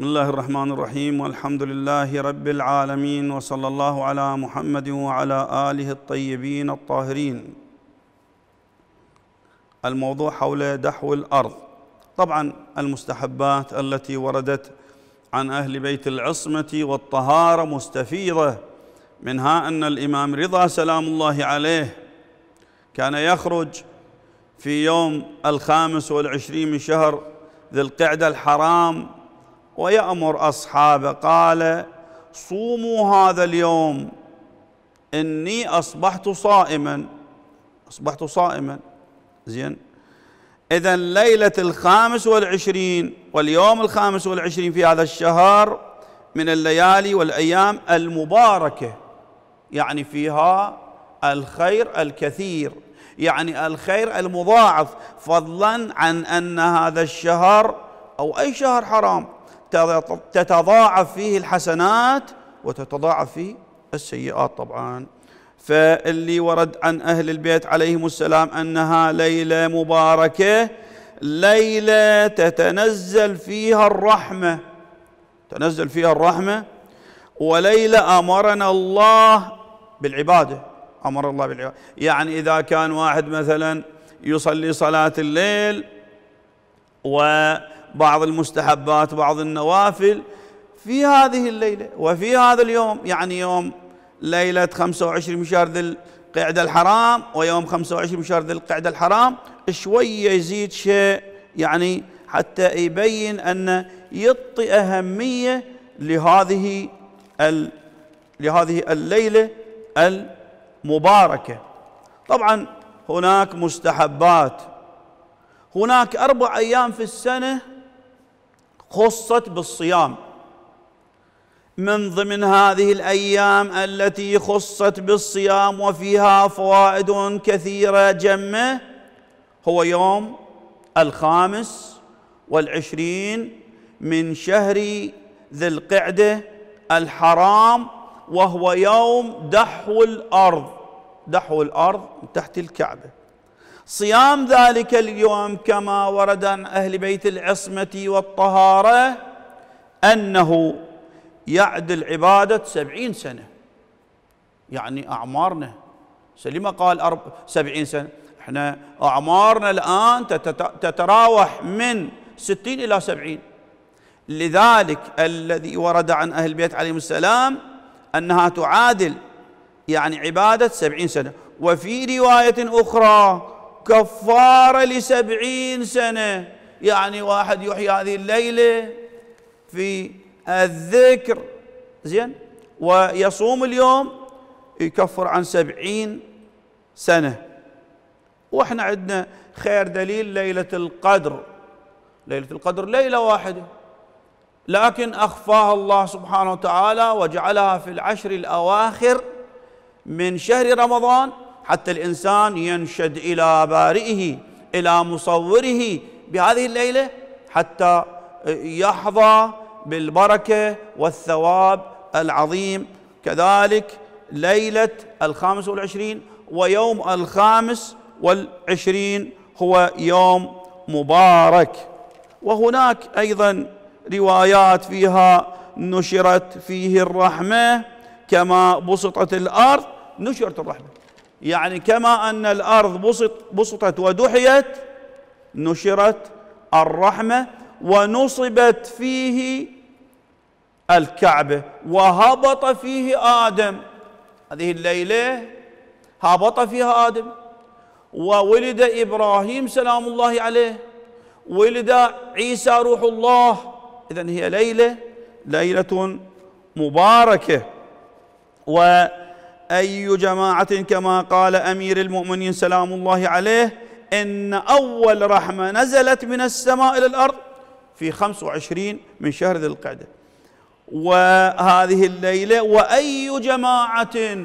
بسم الله الرحمن الرحيم والحمد لله رب العالمين وصلى الله على محمد وعلى اله الطيبين الطاهرين الموضوع حول دحو الارض طبعا المستحبات التي وردت عن اهل بيت العصمه والطهاره مستفيضه منها ان الامام رضا سلام الله عليه كان يخرج في يوم الخامس والعشرين من شهر ذي القعده الحرام ويأمر أصحابه قال صوموا هذا اليوم إني أصبحت صائما أصبحت صائما زين إذا ليلة الخامس والعشرين واليوم الخامس والعشرين في هذا الشهر من الليالي والأيام المباركة يعني فيها الخير الكثير يعني الخير المضاعف فضلا عن أن هذا الشهر أو أي شهر حرام تتضاعف فيه الحسنات وتتضاعف فيه السيئات طبعا فاللي ورد عن أهل البيت عليهم السلام أنها ليلة مباركة ليلة تتنزل فيها الرحمة تنزل فيها الرحمة وليلة أمرنا الله بالعبادة أمر الله بالعبادة يعني إذا كان واحد مثلا يصلي صلاة الليل و بعض المستحبات بعض النوافل في هذه الليلة وفي هذا اليوم يعني يوم ليلة 25 من شهر ذي القعدة الحرام ويوم 25 من شهر ذي القعدة الحرام شوية يزيد شيء يعني حتى يبين أن يعطي أهمية لهذه ال لهذه الليلة المباركة طبعا هناك مستحبات هناك أربع أيام في السنة خصت بالصيام من ضمن هذه الايام التي خصت بالصيام وفيها فوائد كثيره جمه هو يوم الخامس والعشرين من شهر ذي القعده الحرام وهو يوم دحو الارض دحو الارض من تحت الكعبه صيام ذلك اليوم كما ورد عن أهل بيت العصمة والطهارة أنه يعدل عبادة سبعين سنة يعني أعمارنا سليمة قال أرب سبعين سنة احنا أعمارنا الآن تتراوح من ستين إلى سبعين لذلك الذي ورد عن أهل البيت عليهم السلام أنها تعادل يعني عبادة سبعين سنة وفي رواية أخرى كفارة لسبعين سنة يعني واحد يحيي هذه الليلة في الذكر زين ويصوم اليوم يكفر عن سبعين سنة واحنا عندنا خير دليل ليلة القدر ليلة القدر ليلة واحدة لكن أخفاها الله سبحانه وتعالى وجعلها في العشر الأواخر من شهر رمضان حتى الإنسان ينشد إلى بارئه إلى مصوره بهذه الليلة حتى يحظى بالبركة والثواب العظيم كذلك ليلة الخامس والعشرين ويوم الخامس والعشرين هو يوم مبارك وهناك أيضا روايات فيها نشرت فيه الرحمة كما بسطت الأرض نشرت الرحمة يعني كما أن الأرض بسط بسطت ودحيت نشرت الرحمة ونصبت فيه الكعبة وهبط فيه آدم هذه الليلة هبط فيها آدم وولد إبراهيم سلام الله عليه ولد عيسى روح الله إذن هي ليلة ليلة مباركة و أي جماعة كما قال أمير المؤمنين سلام الله عليه إن أول رحمة نزلت من السماء إلى الأرض في 25 من شهر ذي القعدة وهذه الليلة وأي جماعة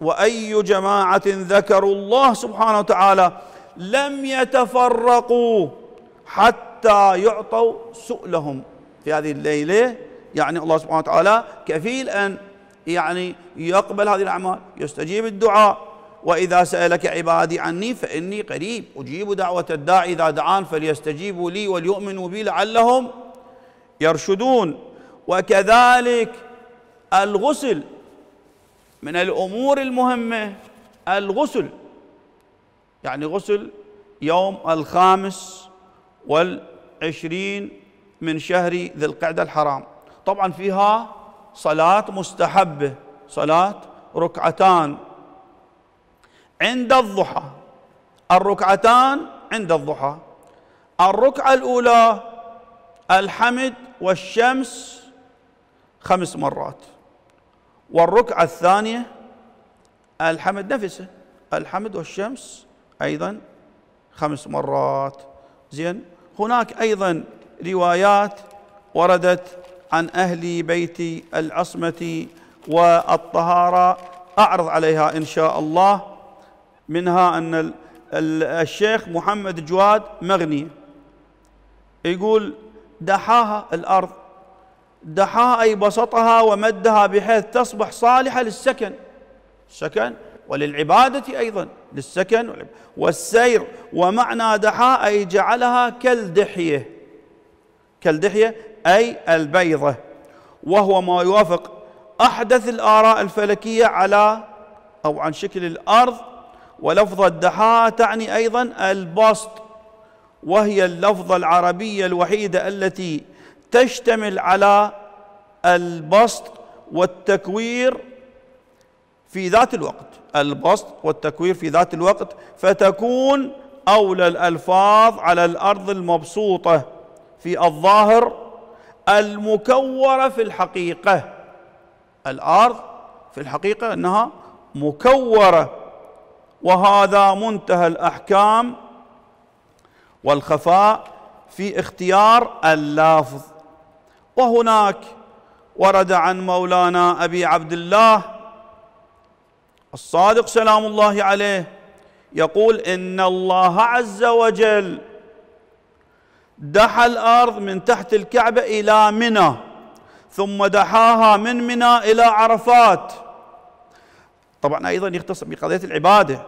وأي جماعة ذكروا الله سبحانه وتعالى لم يتفرقوا حتى يعطوا سؤلهم في هذه الليلة يعني الله سبحانه وتعالى كفيل أن يعني يقبل هذه الأعمال يستجيب الدعاء وإذا سألك عبادي عني فإني قريب أجيب دعوة الداعي إذا دعان فليستجيبوا لي وليؤمنوا بي لعلهم يرشدون وكذلك الغسل من الأمور المهمة الغسل يعني غسل يوم الخامس والعشرين من شهر ذي القعدة الحرام طبعا فيها صلاة مستحبة صلاة ركعتان عند الضحى الركعتان عند الضحى الركعة الأولى الحمد والشمس خمس مرات والركعة الثانية الحمد نفسه الحمد والشمس أيضا خمس مرات زين هناك أيضا روايات وردت عن أهل بيت العصمة والطهارة أعرض عليها إن شاء الله منها أن الشيخ محمد جواد مغني يقول دحاها الأرض دحاها أي بسطها ومدها بحيث تصبح صالحة للسكن السكن وللعبادة أيضا للسكن والسير ومعنى دحاء أي جعلها كالدحية كالدحية أي البيضة وهو ما يوافق أحدث الآراء الفلكية على أو عن شكل الأرض ولفظ الدحاء تعني أيضا البسط وهي اللفظة العربية الوحيدة التي تشتمل على البسط والتكوير في ذات الوقت البسط والتكوير في ذات الوقت فتكون أولى الألفاظ على الأرض المبسوطة في الظاهر المكورة في الحقيقة الأرض في الحقيقة أنها مكورة وهذا منتهى الأحكام والخفاء في اختيار اللفظ وهناك ورد عن مولانا أبي عبد الله الصادق سلام الله عليه يقول إن الله عز وجل دحى الأرض من تحت الكعبة إلى منى ثم دحاها من منى إلى عرفات طبعا أيضا يختص بقضية العبادة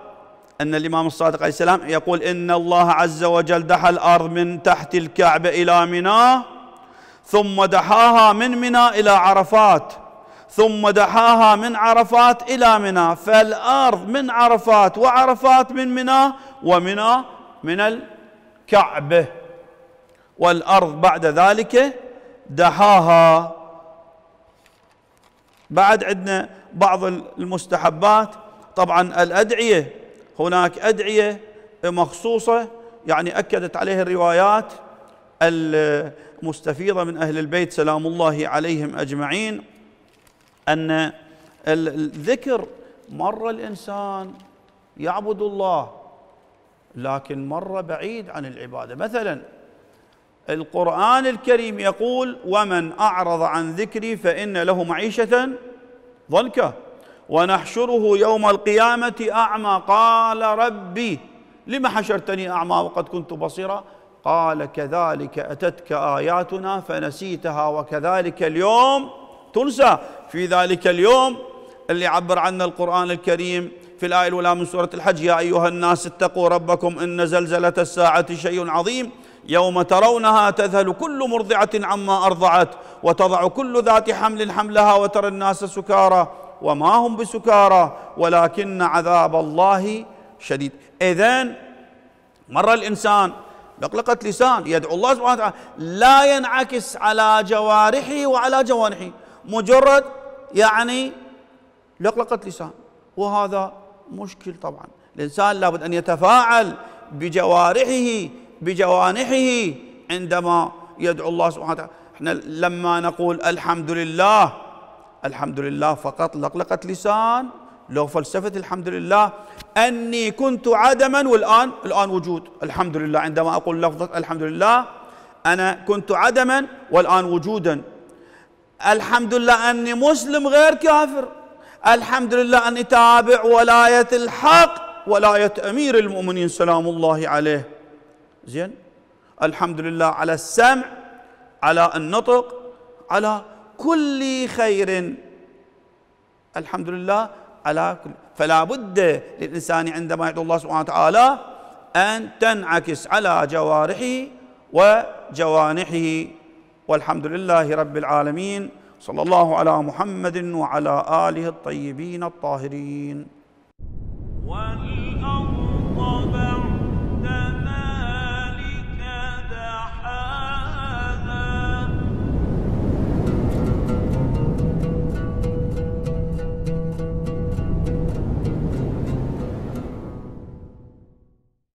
أن الإمام الصادق عليه السلام يقول إن الله عز وجل دحى الأرض من تحت الكعبة إلى منى ثم دحاها من منى إلى عرفات ثم دحاها من عرفات إلى منى فالأرض من عرفات وعرفات من منى ومنى من الكعبة والأرض بعد ذلك دحاها بعد عندنا بعض المستحبات طبعا الأدعية هناك أدعية مخصوصة يعني أكدت عليها الروايات المستفيضة من أهل البيت سلام الله عليهم أجمعين أن الذكر مر الإنسان يعبد الله لكن مر بعيد عن العبادة مثلا القرآن الكريم يقول ومن أعرض عن ذكري فإن له معيشة ضنكا ونحشره يوم القيامة أعمى قال ربي لم حشرتني أعمى وقد كنت بصيرا قال كذلك أتتك آياتنا فنسيتها وكذلك اليوم تنسى في ذلك اليوم اللي عبر عنه القرآن الكريم في الآية الأولى من سورة الحج يا أيها الناس اتقوا ربكم إن زلزلة الساعة شيء عظيم يوم ترونها تذهل كل مرضعة عما أرضعت وتضع كل ذات حمل حملها وترى الناس سكارى وما هم بسكارى ولكن عذاب الله شديد إذن مر الإنسان بقلقة لسان يدعو الله سبحانه وتعالى لا ينعكس على جوارحه وعلى جوانحه مجرد يعني لقلقة لسان وهذا مشكل طبعا الإنسان لابد أن يتفاعل بجوارحه بجوانحه عندما يدعو الله سبحانه وتعالى احنا لما نقول الحمد لله الحمد لله فقط لقلقت لسان لو فلسفة الحمد لله أني كنت عدما والآن الآن وجود الحمد لله عندما أقول لفظة الحمد لله أنا كنت عدما والآن وجودا الحمد لله أني مسلم غير كافر الحمد لله أني تابع ولاية الحق ولاية أمير المؤمنين سلام الله عليه زين الحمد لله على السمع على النطق على كل خير الحمد لله على كل فلا بد للإنسان عندما يدعو الله سبحانه وتعالى أن تنعكس على جوارحه وجوانحه والحمد لله رب العالمين صلى الله على محمد وعلى آله الطيبين الطاهرين